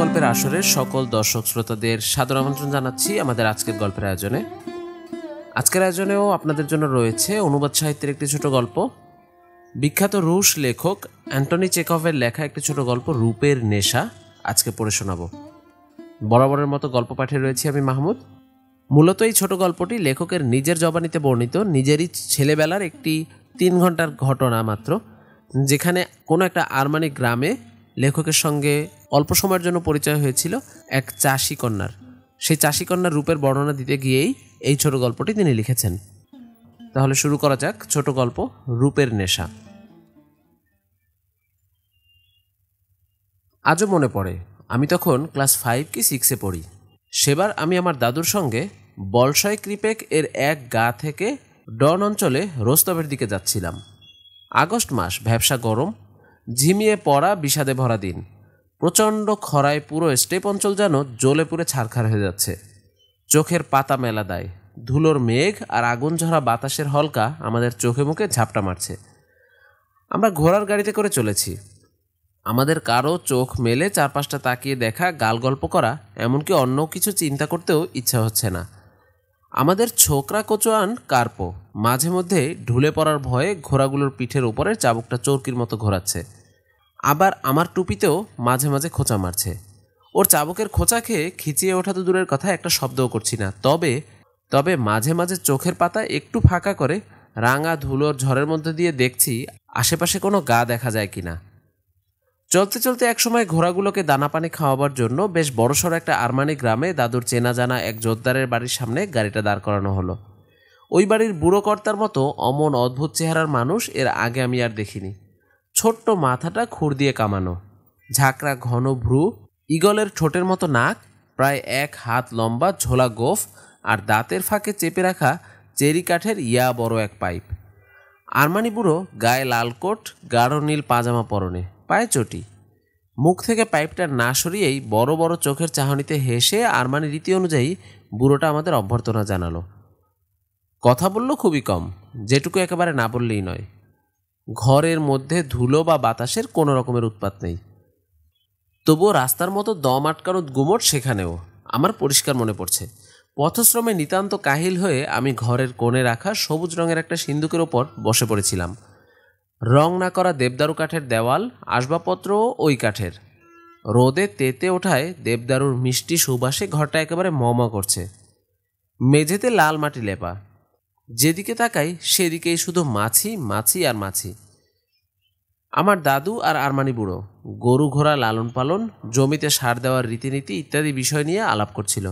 গল্পের আসরে সকল দর্শক শ্রোতাদের সাদর আমন্ত্রণ জানাচ্ছি আমাদের আজকের গল্পের আয়োজনে আজকের আয়োজনেও আপনাদের জন্য রয়েছে অনুবাদ সাহিত্যের একটি ছোট গল্প বিখ্যাত রুশ লেখক অ্যান্টনি চেকফের লেখা একটি ছোট গল্প রূপের নেশা আজকে পড়ে শোনাব বরাবরের মতো গল্প পাঠিয়ে রয়েছি আমি মাহমুদ মূলত এই ছোট গল্পটি লেখকের নিজের জবানিতে বর্ণিত নিজেরই ছেলেবেলার একটি তিন ঘন্টার ঘটনা মাত্র যেখানে কোনো একটা আর্মানি গ্রামে লেখকের সঙ্গে অল্প সময়ের জন্য পরিচয় হয়েছিল এক চাষি কন্যার সেই চাষি কন্যার রূপের বর্ণনা দিতে গিয়েই এই ছোট গল্পটি তিনি লিখেছেন তাহলে শুরু করা যাক ছোট গল্প রূপের নেশা আজও মনে পড়ে আমি তখন ক্লাস ফাইভ কি সিক্সে পড়ি সেবার আমি আমার দাদুর সঙ্গে বলসয় ক্রিপেক এর এক গা থেকে ডন অঞ্চলে রোস্তবের দিকে যাচ্ছিলাম আগস্ট মাস ভ্যাবসা গরম ঝিমিয়ে পড়া বিষাদে ভরা দিন প্রচণ্ড খরায় পুরো স্টেপ অঞ্চল যেন জ্বলে পুড়ে ছারখার হয়ে যাচ্ছে চোখের পাতা মেলা দেয় ধুলোর মেঘ আর আগুন ঝরা বাতাসের হলকা আমাদের চোখে মুখে ঝাপটা মারছে আমরা ঘোড়ার গাড়িতে করে চলেছি আমাদের কারো চোখ মেলে চারপাশটা তাকিয়ে দেখা গাল গল্প করা এমনকি অন্য কিছু চিন্তা করতেও ইচ্ছা হচ্ছে না আমাদের ছোকরা কোচোয়ান কার্পো মাঝে মধ্যে ঢুলে পড়ার ভয়ে ঘোড়াগুলোর পিঠের উপরে চাবুকটা চৌকির মতো ঘোরাচ্ছে আবার আমার টুপিতেও মাঝে মাঝে খোঁচা মারছে ওর চাবুকের খোঁচা খেয়ে খিচিয়ে ওঠা তো দূরের কথা একটা শব্দও করছি না তবে তবে মাঝে মাঝে চোখের পাতা একটু ফাঁকা করে রাঙা ধুলোর ঝড়ের মধ্যে দিয়ে দেখছি আশেপাশে কোনো গা দেখা যায় কি না চলতে চলতে একসময় ঘোড়াগুলোকে দানা পানি খাওয়াবার জন্য বেশ বড়সড় একটা আরমানি গ্রামে দাদুর চেনা জানা এক জোরদারের বাড়ির সামনে গাড়িটা দাঁড় করানো হলো ওই বাড়ির বুড়ো কর্তার মতো অমন অদ্ভুত চেহারার মানুষ এর আগে আমি আর দেখিনি ছোট্ট মাথাটা খুর দিয়ে কামানো ঝাঁকড়া ঘন ভ্রু ইগলের ঠোঁটের মতো নাক প্রায় এক হাত লম্বা ঝোলা গোফ আর দাঁতের ফাঁকে চেপে রাখা চেরি কাঠের ইয়া বড় এক পাইপ আরমানি বুড়ো গায়ে লাল কোট গাঢ় নীল পাজামা পরনে পায়ে চটি মুখ থেকে পাইপটা না সরিয়েই বড় বড় চোখের চাহনিতে হেসে আরমানি রীতি অনুযায়ী বুড়োটা আমাদের অভ্যর্থনা জানালো কথা বলল খুবই কম যেটুকু একেবারে না বললেই নয় ঘরের মধ্যে ধুলো বা বাতাসের কোনো রকমের উৎপাত নেই তবুও রাস্তার মতো দম আটকানো গুমট সেখানেও আমার পরিষ্কার মনে পড়ছে পথশ্রমে নিতান্ত কাহিল হয়ে আমি ঘরের কোণে রাখা সবুজ রঙের একটা সিন্ধুকের ওপর বসে পড়েছিলাম রং না করা দেবদারু কাঠের দেওয়াল আসবাবপত্রও ওই কাঠের রোদে তেতে ওঠায় দেবদারুর মিষ্টি সুবাসে ঘরটা একেবারে মমা করছে মেঝেতে লাল মাটি লেপা যেদিকে তাকাই সেদিকেই শুধু মাছি মাছি আর মাছি আমার দাদু আর আরমানি বুড়ো গরু ঘোড়া লালন পালন জমিতে সার দেওয়ার রীতিনীতি ইত্যাদি বিষয় নিয়ে আলাপ করছিল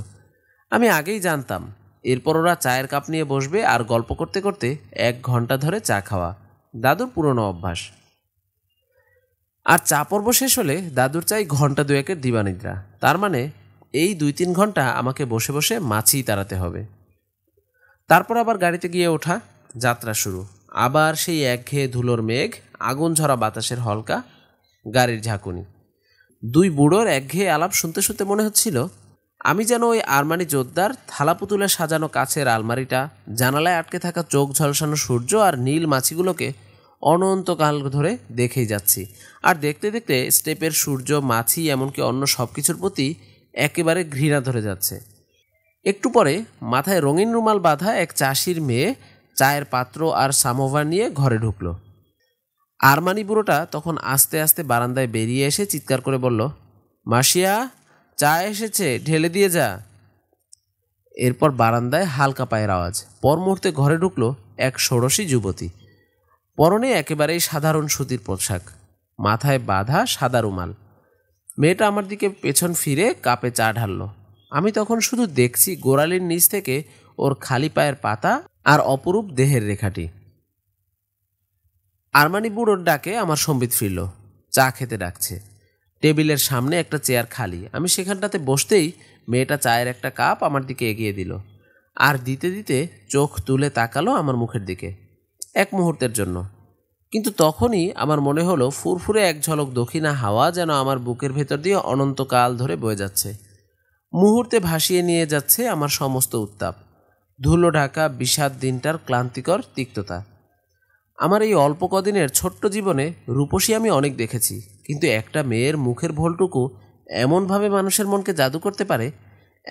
আমি আগেই জানতাম এরপর ওরা চায়ের কাপ নিয়ে বসবে আর গল্প করতে করতে এক ঘন্টা ধরে চা খাওয়া দাদুর পুরনো অভ্যাস আর চা পর্ব শেষ হলে দাদুর চাই ঘন্টা দুয়েকের দিবানিদ্রা তার মানে এই দুই তিন ঘন্টা আমাকে বসে বসে মাছি তাড়াতে হবে তারপর আবার গাড়িতে গিয়ে ওঠা যাত্রা শুরু আবার সেই একঘেয়ে ধুলোর মেঘ আগুন ঝরা বাতাসের হলকা গাড়ির ঝাঁকুনি দুই বুড়োর একঘেয়ে আলাপ শুনতে শুনতে মনে হচ্ছিল আমি যেন ওই আরমানি জোরদার থালা পুতুলে সাজানো কাছের আলমারিটা জানালায় আটকে থাকা চোখ ঝলসানো সূর্য আর নীল মাছিগুলোকে অনন্তকাল ধরে দেখেই যাচ্ছি আর দেখতে দেখতে স্টেপের সূর্য মাছি এমনকি অন্য সব কিছুর প্রতি একেবারে ঘৃণা ধরে যাচ্ছে একটু পরে মাথায় রঙিন রুমাল বাঁধা এক চাষির মেয়ে চায়ের পাত্র আর সামোভার নিয়ে ঘরে ঢুকল আরমানি বুড়োটা তখন আস্তে আস্তে বারান্দায় বেরিয়ে এসে চিৎকার করে বলল মাসিয়া চা এসেছে ঢেলে দিয়ে যা এরপর বারান্দায় হালকা পায়ের আওয়াজ পর মুহূর্তে ঘরে ঢুকলো এক ষোড়শী যুবতী পরনে একেবারেই সাধারণ সুতির পোশাক মাথায় বাঁধা সাদা রুমাল মেয়েটা আমার দিকে পেছন ফিরে কাপে চা ঢাললো আমি তখন শুধু দেখছি গোড়ালির নিচ থেকে ওর খালি পায়ের পাতা আর অপরূপ দেহের রেখাটি আরমানি বুড়োর ডাকে আমার সম্বিত ফিরল চা খেতে ডাকছে টেবিলের সামনে একটা চেয়ার খালি আমি সেখানটাতে বসতেই মেয়েটা চায়ের একটা কাপ আমার দিকে এগিয়ে দিল আর দিতে দিতে চোখ তুলে তাকালো আমার মুখের দিকে এক মুহূর্তের জন্য কিন্তু তখনই আমার মনে হলো ফুরফুরে এক ঝলক দক্ষিণা হাওয়া যেন আমার বুকের ভেতর দিয়ে অনন্তকাল ধরে বয়ে যাচ্ছে মুহূর্তে ভাসিয়ে নিয়ে যাচ্ছে আমার সমস্ত উত্তাপ ধুলো ঢাকা বিষাদ দিনটার ক্লান্তিকর তিক্ততা আমার এই অল্প কদিনের ছোট্ট জীবনে রূপসী আমি অনেক দেখেছি কিন্তু একটা মেয়ের মুখের ভোলটুকু এমনভাবে মানুষের মনকে জাদু করতে পারে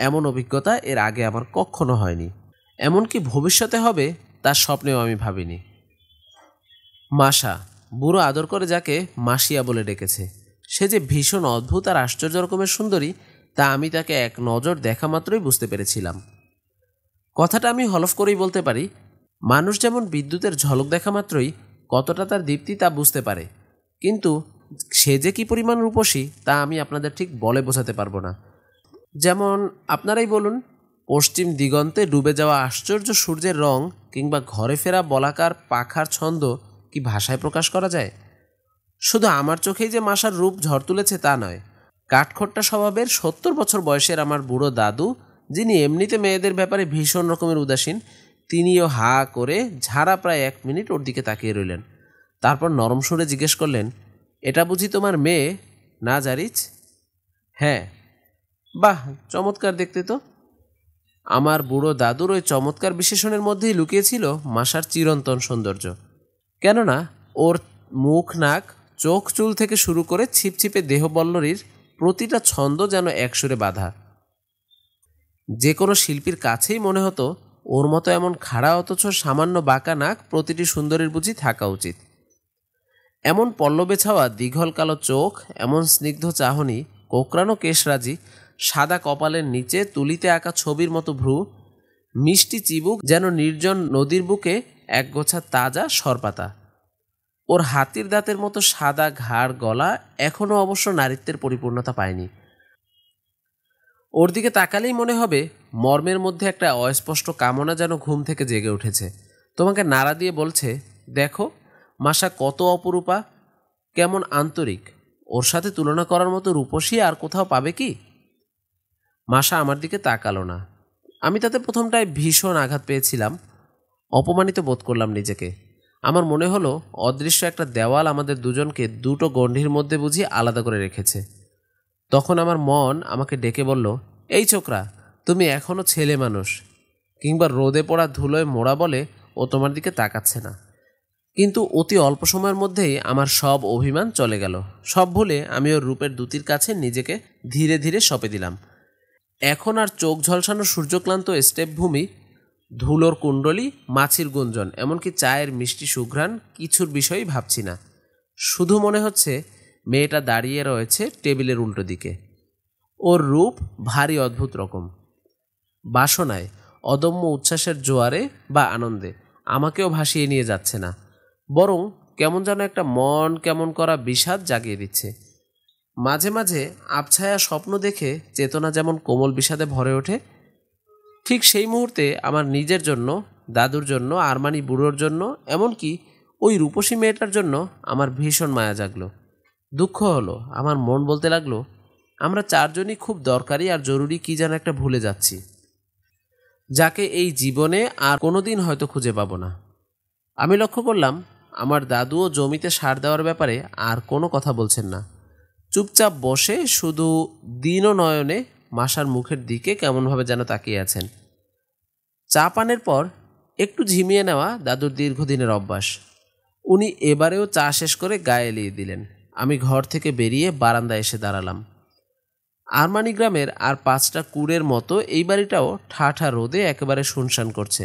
এমন অভিজ্ঞতা এর আগে আমার কখনো হয়নি এমনকি ভবিষ্যতে হবে তার স্বপ্নেও আমি ভাবিনি মাসা বুড়ো আদর করে যাকে মাসিয়া বলে ডেকেছে সে যে ভীষণ অদ্ভুত আর আশ্চর্য রকমের সুন্দরী তা আমি তাকে এক নজর দেখা মাত্রই বুঝতে পেরেছিলাম কথাটা আমি হলফ করেই বলতে পারি মানুষ যেমন বিদ্যুতের ঝলক দেখা মাত্রই কতটা তার দীপ্তি তা বুঝতে পারে কিন্তু সে যে কী পরিমাণ রূপসী তা আমি আপনাদের ঠিক বলে বোঝাতে পারবো না যেমন আপনারাই বলুন পশ্চিম দিগন্তে ডুবে যাওয়া আশ্চর্য সূর্যের রং কিংবা ঘরে ফেরা বলাকার পাখার ছন্দ কি ভাষায় প্রকাশ করা যায় শুধু আমার চোখেই যে মাসার রূপ ঝড় তুলেছে তা নয় কাঠখোট্টা স্বভাবের সত্তর বছর বয়সের আমার বুড়ো দাদু যিনি এমনিতে মেয়েদের ব্যাপারে ভীষণ রকমের উদাসীন তিনিও হা করে ঝাড়া প্রায় এক মিনিট ওর দিকে তাকিয়ে রইলেন তারপর নরম সুরে জিজ্ঞেস করলেন এটা বুঝি তোমার মেয়ে না জারিচ হ্যাঁ বাহ চমৎকার দেখতে তো আমার বুড়ো দাদুর ওই চমৎকার বিশেষণের মধ্যেই লুকিয়েছিল মাসার চিরন্তন সৌন্দর্য কেননা ওর মুখ নাক চোখ চুল থেকে শুরু করে ছিপছিপে দেহবল্লরীর প্রতিটা ছন্দ যেন একসুরে বাধা যে কোনো শিল্পীর কাছেই মনে হতো ওর মতো এমন খাড়া অথচ সামান্য বাঁকা নাক প্রতিটি সুন্দরীর বুঝি থাকা উচিত এমন পল্লবে ছাওয়া দীঘল কালো চোখ এমন স্নিগ্ধ চাহনি কোকরানো কেশরাজি সাদা কপালের নিচে তুলিতে আঁকা ছবির মতো ভ্রু মিষ্টি চিবুক যেন নির্জন নদীর বুকে একগোছা তাজা সরপাতা ওর হাতির দাঁতের মতো সাদা ঘাড় গলা এখনও অবশ্য নারীত্বের পরিপূর্ণতা পায়নি ওর দিকে তাকালেই মনে হবে মর্মের মধ্যে একটা অস্পষ্ট কামনা যেন ঘুম থেকে জেগে উঠেছে তোমাকে নাড়া দিয়ে বলছে দেখো মাসা কত অপরূপা কেমন আন্তরিক ওর সাথে তুলনা করার মতো রূপসী আর কোথাও পাবে কি মাসা আমার দিকে তাকালো না আমি তাতে প্রথমটায় ভীষণ আঘাত পেয়েছিলাম অপমানিত বোধ করলাম নিজেকে আমার মনে হলো অদৃশ্য একটা দেওয়াল আমাদের দুজনকে দুটো গণ্ডির মধ্যে বুঝিয়ে আলাদা করে রেখেছে তখন আমার মন আমাকে ডেকে বলল এই ছোকরা তুমি এখনও ছেলে মানুষ কিংবা রোদে পড়া ধুলোয় মোড়া বলে ও তোমার দিকে তাকাচ্ছে না কিন্তু অতি অল্প সময়ের মধ্যেই আমার সব অভিমান চলে গেল সব ভুলে আমি ওর রূপের দ্যুতির কাছে নিজেকে ধীরে ধীরে সঁপে দিলাম এখন আর চোখ ঝলসানো সূর্যক্লান্ত স্টেপভূমি ধুলোর কুণ্ডলি মাছির গুঞ্জন এমনকি চায়ের মিষ্টি সুঘ্রাণ কিছুর বিষয়েই ভাবছি না শুধু মনে হচ্ছে মেয়েটা দাঁড়িয়ে রয়েছে টেবিলের উল্টো দিকে ওর রূপ ভারী অদ্ভুত রকম বাসনায় অদম্য উচ্ছ্বাসের জোয়ারে বা আনন্দে আমাকেও ভাসিয়ে নিয়ে যাচ্ছে না বরং কেমন যেন একটা মন কেমন করা বিষাদ জাগিয়ে দিচ্ছে মাঝে মাঝে আবছায়া স্বপ্ন দেখে চেতনা যেমন কোমল বিষাদে ভরে ওঠে ঠিক সেই মুহূর্তে আমার নিজের জন্য দাদুর জন্য আরমানি বুড়োর জন্য এমনকি ওই রূপসী মেয়েটার জন্য আমার ভীষণ মায়া জাগলো দুঃখ হলো আমার মন বলতে লাগলো আমরা চারজনই খুব দরকারি আর জরুরি কী যেন একটা ভুলে যাচ্ছি যাকে এই জীবনে আর কোনোদিন হয়তো খুঁজে পাবো না আমি লক্ষ্য করলাম আমার দাদুও জমিতে সার দেওয়ার ব্যাপারে আর কোনো কথা বলছেন না চুপচাপ বসে শুধু দিন নয়নে মাসার মুখের দিকে কেমনভাবে যেন তাকিয়ে আছেন চা পানের পর একটু ঝিমিয়ে নেওয়া দাদুর দীর্ঘদিনের অভ্যাস উনি এবারেও চা শেষ করে গায়ে এলিয়ে দিলেন আমি ঘর থেকে বেরিয়ে বারান্দায় এসে দাঁড়ালাম আরমানি গ্রামের আর পাঁচটা কুড়ের মতো এই বাড়িটাও ঠাঠা রোদে একেবারে শুনশান করছে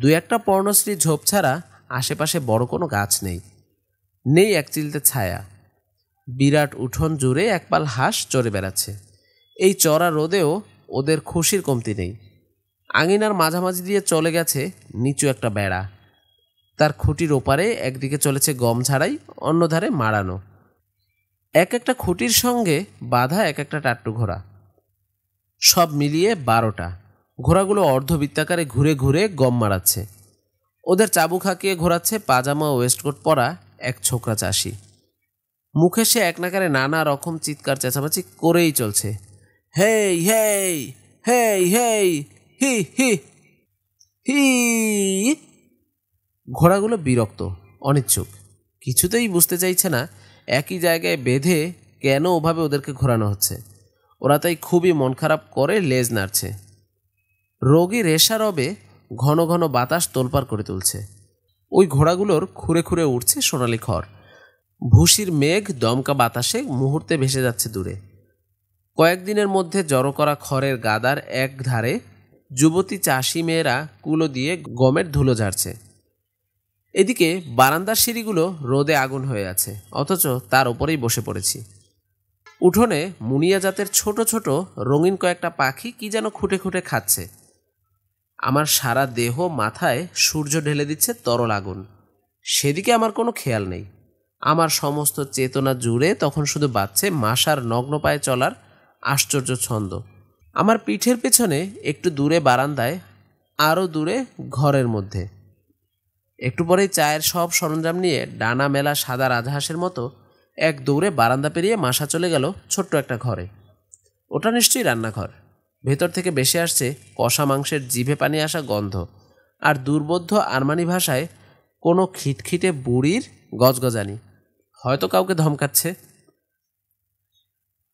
দু একটা পর্ণশ্রী ঝোপ ছাড়া আশেপাশে বড় কোনো গাছ নেই নেই এক চিলতে ছায়া বিরাট উঠোন জুড়ে একপাল হাঁস চড়ে বেড়াচ্ছে এই চড়া রোদেও ওদের খুশির কমতি নেই আঙিনার মাঝামাঝি দিয়ে চলে গেছে নিচু একটা বেড়া তার খুঁটির ওপারে একদিকে চলেছে গম ছাড়াই অন্য ধারে মাড়ানো এক একটা খুঁটির সঙ্গে বাধা এক একটা টাট্টু ঘোড়া সব মিলিয়ে বারোটা ঘোড়াগুলো অর্ধবৃত্তাকারে ঘুরে ঘুরে গম মারাচ্ছে ওদের চাবু খাকিয়ে ঘোরাচ্ছে পাজামা ওয়েস্টকোট পরা এক ছোকরা চাষি মুখে সে এক নাকারে নানা রকম চিৎকার চেঁচামাচি করেই চলছে Hey, hey, hey, hey, হি হি হি ঘোড়াগুলো বিরক্ত অনিচ্ছুক কিছুতেই বুঝতে চাইছে না একই জায়গায় বেঁধে কেন ওভাবে ওদেরকে ঘোরানো হচ্ছে ওরা তাই খুবই মন খারাপ করে লেজ নাড়ছে রোগী রেশারবে ঘন ঘন বাতাস তোলপার করে তুলছে ওই ঘোড়াগুলোর খুঁড়ে খুঁড়ে উঠছে সোনালি খড় ভুসির মেঘ দমকা বাতাসে মুহূর্তে ভেসে যাচ্ছে দূরে কয়েকদিনের মধ্যে জড়ো করা খড়ের গাদার এক ধারে যুবতী চাষি মেয়েরা কুলো দিয়ে গমের ধুলো ঝাড়ছে এদিকে বারান্দার সিঁড়িগুলো রোদে আগুন হয়ে আছে অথচ তার ওপরেই বসে পড়েছি উঠোনে মুনিয়া জাতের ছোট ছোট রঙিন কয়েকটা পাখি কি যেন খুঁটে খুঁটে খাচ্ছে আমার সারা দেহ মাথায় সূর্য ঢেলে দিচ্ছে তরল আগুন সেদিকে আমার কোনো খেয়াল নেই আমার সমস্ত চেতনা জুড়ে তখন শুধু বাচ্চে মাসার নগ্ন পায়ে চলার আশ্চর্য ছন্দ আমার পিঠের পেছনে একটু দূরে বারান্দায় আরও দূরে ঘরের মধ্যে একটু পরেই চায়ের সব সরঞ্জাম নিয়ে ডানা মেলা সাদা রাজহাঁসের মতো এক দৌড়ে বারান্দা পেরিয়ে মাসা চলে গেল ছোট্ট একটা ঘরে ওটা নিশ্চয়ই রান্নাঘর ভেতর থেকে বেশি আসছে কষা মাংসের জিভে পানি আসা গন্ধ আর দুর্বোধ্য আরমানি ভাষায় কোনো খিটখিটে বুড়ির গজগজানি হয়তো কাউকে ধমকাচ্ছে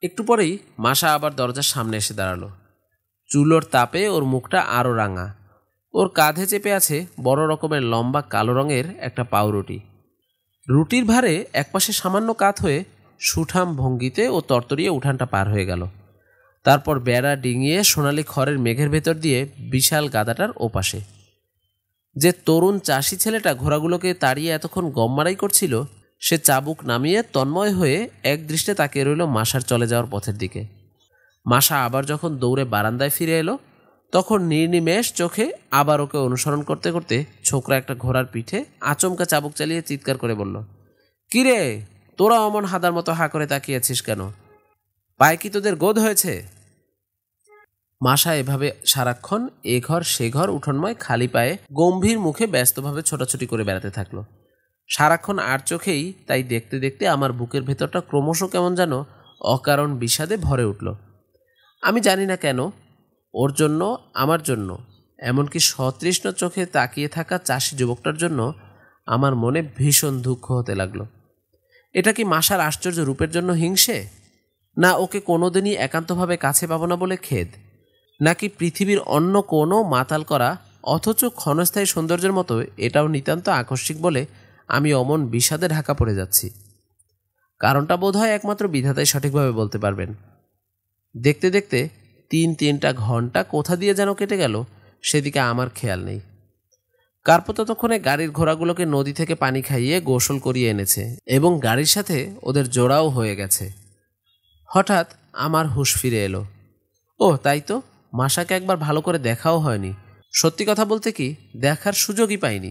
একটু পরেই মাসা আবার দরজার সামনে এসে দাঁড়ালো চুলোর তাপে ওর মুখটা আরও রাঙা ওর কাঁধে চেপে আছে বড় রকমের লম্বা কালো রঙের একটা পাউরুটি রুটির ভারে একপাশে সামান্য কাত হয়ে সুঠাম ভঙ্গিতে ও তরতরিয়ে উঠানটা পার হয়ে গেল তারপর বেড়া ডিঙিয়ে সোনালি খড়ের মেঘের ভেতর দিয়ে বিশাল গাদাটার ওপাশে যে তরুণ চাষি ছেলেটা ঘোড়াগুলোকে তাড়িয়ে এতক্ষণ গম মারাই করছিল সে চাবুক নামিয়ে তন্ময় হয়ে এক দৃষ্টে তাকিয়ে রইল মাসার চলে যাওয়ার পথের দিকে মাসা আবার যখন দৌড়ে বারান্দায় ফিরে এলো তখন নির্নিমেষ চোখে আবার ওকে অনুসরণ করতে করতে ছোকরা একটা ঘোড়ার পিঠে আচমকা চাবুক চালিয়ে চিৎকার করে বলল কিরে তোরা অমন হাদার মতো হা করে তাকিয়েছিস কেন পায়ে কি তোদের গোদ হয়েছে মাসা এভাবে সারাক্ষণ এ ঘর সে ঘর উঠোনময় খালি পায়ে গম্ভীর মুখে ব্যস্তভাবে ছোটাছুটি করে বেড়াতে থাকলো সারাক্ষণ আর চোখেই তাই দেখতে দেখতে আমার বুকের ভেতরটা ক্রমশ কেমন যেন অকারণ বিষাদে ভরে উঠল আমি জানি না কেন ওর জন্য আমার জন্য এমনকি সতৃষ্ণ চোখে তাকিয়ে থাকা চাষি যুবকটার জন্য আমার মনে ভীষণ দুঃখ হতে লাগলো এটা কি মাসার আশ্চর্য রূপের জন্য হিংসে না ওকে কোনোদিনই একান্তভাবে কাছে পাবো না বলে খেদ নাকি পৃথিবীর অন্য কোনো মাতাল করা অথচ ক্ষণস্থায়ী সৌন্দর্যের মতো এটাও নিতান্ত আকস্মিক বলে আমি অমন বিষাদে ঢাকা পড়ে যাচ্ছি কারণটা বোধ হয় একমাত্র বিধাতাই সঠিকভাবে বলতে পারবেন দেখতে দেখতে তিন তিনটা ঘন্টা কোথা দিয়ে যেন কেটে গেল সেদিকে আমার খেয়াল নেই কার্পো ততক্ষণে গাড়ির ঘোড়াগুলোকে নদী থেকে পানি খাইয়ে গোসল করিয়ে এনেছে এবং গাড়ির সাথে ওদের জোড়াও হয়ে গেছে হঠাৎ আমার হুশ ফিরে এলো ও তাই তো মাসাকে একবার ভালো করে দেখাও হয়নি সত্যি কথা বলতে কি দেখার সুযোগই পাইনি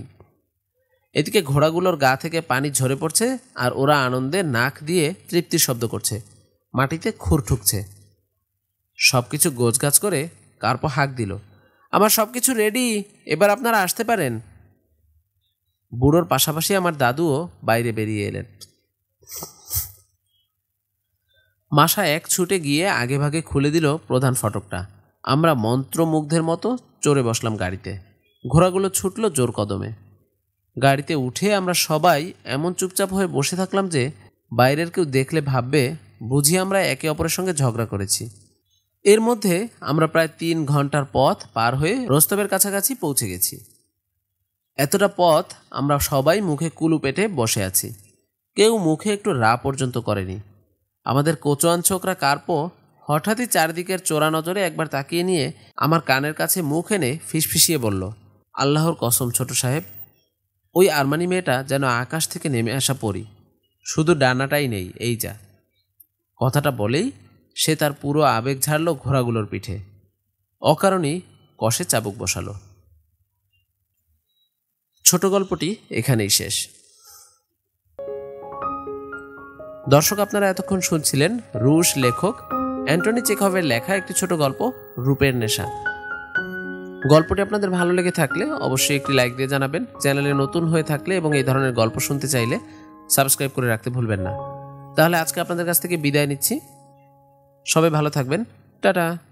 এদিকে ঘোড়াগুলোর গা থেকে পানি ঝরে পড়ছে আর ওরা আনন্দে নাক দিয়ে তৃপ্তির শব্দ করছে মাটিতে খুর ঠুকছে সব কিছু গোছগাছ করে কার্প হাঁক দিল আমার সব কিছু রেডি এবার আপনারা আসতে পারেন বুড়োর পাশাপাশি আমার দাদুও বাইরে বেরিয়ে এলেন মাসা এক ছুটে গিয়ে আগে ভাগে খুলে দিল প্রধান ফটকটা আমরা মন্ত্রমুগ্ধের মতো চড়ে বসলাম গাড়িতে ঘোড়াগুলো ছুটল জোর কদমে গাড়িতে উঠে আমরা সবাই এমন চুপচাপ হয়ে বসে থাকলাম যে বাইরের কেউ দেখলে ভাববে বুঝি আমরা একে অপরের সঙ্গে ঝগড়া করেছি এর মধ্যে আমরা প্রায় তিন ঘন্টার পথ পার হয়ে রোস্তবের কাছাকাছি পৌঁছে গেছি এতটা পথ আমরা সবাই মুখে কুলু পেটে বসে আছি কেউ মুখে একটু রা পর্যন্ত করেনি আমাদের কোচোয়ান ছোকরা কার্পো হঠাৎই চারদিকের চোরা নজরে একবার তাকিয়ে নিয়ে আমার কানের কাছে মুখ এনে ফিসফিসিয়ে বলল আল্লাহর কসম ছোট সাহেব ওই আরমানি মেয়েটা যেন আকাশ থেকে নেমে আসা পড়ি শুধু ডানাটাই নেই এই যা কথাটা বলেই সে তার পুরো আবেগ ঝাড়ল ঘোড়াগুলোর পিঠে অকারণেই কষে চাবুক বসালো ছোট গল্পটি এখানেই শেষ দর্শক আপনারা এতক্ষণ শুনছিলেন রুশ লেখক অ্যান্টনি চেখভের লেখা একটি ছোট গল্প রূপের নেশা গল্পটি আপনাদের ভালো লেগে থাকলে অবশ্যই একটি লাইক দিয়ে জানাবেন চ্যানেলে নতুন হয়ে থাকলে এবং এই ধরনের গল্প শুনতে চাইলে সাবস্ক্রাইব করে রাখতে ভুলবেন না তাহলে আজকে আপনাদের কাছ থেকে বিদায় নিচ্ছি সবাই ভালো থাকবেন টাটা